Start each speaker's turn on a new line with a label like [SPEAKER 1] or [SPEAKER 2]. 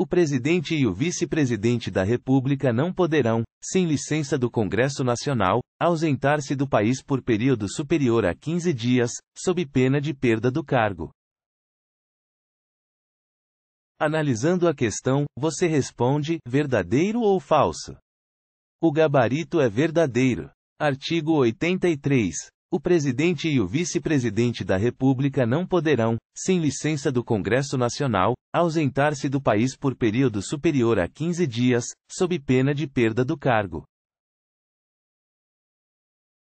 [SPEAKER 1] o presidente e o vice-presidente da República não poderão, sem licença do Congresso Nacional, ausentar-se do país por período superior a 15 dias, sob pena de perda do cargo. Analisando a questão, você responde: verdadeiro ou falso? O gabarito é verdadeiro. Artigo 83. O presidente e o vice-presidente da República não poderão, sem licença do Congresso Nacional, ausentar-se do país por período superior a 15 dias, sob pena de perda do cargo.